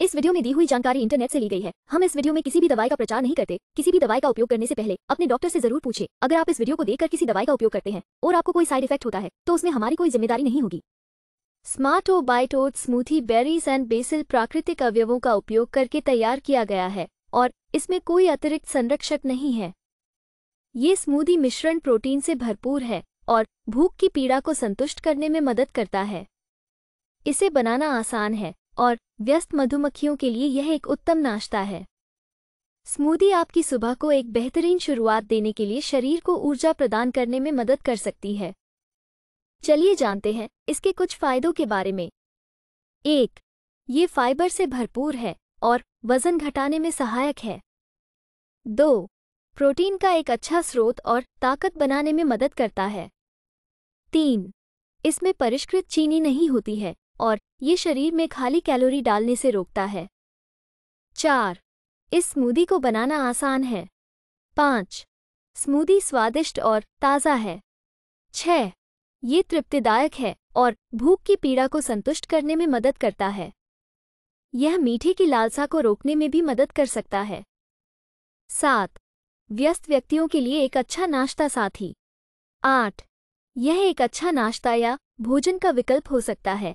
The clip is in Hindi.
इस वीडियो में दी हुई जानकारी इंटरनेट से ली गई है हम इस वीडियो में किसी भी दवाई का प्रचार नहीं करते किसी भी दवाई का उपयोग करने से पहले अपने डॉक्टर से जरूर पूछे अगर आप इस वीडियो को देखकर किसी दवाई का उपयोग करते हैं और आपको कोई साइड इफेक्ट होता है तो उसमें हमारी कोई जिम्मेदारी नहीं होगी स्मार्टो बाइटोट स्मूथी बेरीज एंड बेसिल प्राकृतिक अवयवों का उपयोग करके तैयार किया गया है और इसमें कोई अतिरिक्त संरक्षक नहीं है ये स्मूदी मिश्रण प्रोटीन से भरपूर है और भूख की पीड़ा को संतुष्ट करने में मदद करता है इसे बनाना आसान है और व्यस्त मधुमक्खियों के लिए यह एक उत्तम नाश्ता है स्मूदी आपकी सुबह को एक बेहतरीन शुरुआत देने के लिए शरीर को ऊर्जा प्रदान करने में मदद कर सकती है चलिए जानते हैं इसके कुछ फायदों के बारे में एक ये फाइबर से भरपूर है और वजन घटाने में सहायक है दो प्रोटीन का एक अच्छा स्रोत और ताकत बनाने में मदद करता है तीन इसमें परिष्कृत चीनी नहीं होती है और ये शरीर में खाली कैलोरी डालने से रोकता है चार इस स्मूदी को बनाना आसान है पाँच स्मूदी स्वादिष्ट और ताज़ा है छ ये तृप्तिदायक है और भूख की पीड़ा को संतुष्ट करने में मदद करता है यह मीठे की लालसा को रोकने में भी मदद कर सकता है सात व्यस्त व्यक्तियों के लिए एक अच्छा नाश्ता साथी आठ यह एक अच्छा नाश्ता या भोजन का विकल्प हो सकता है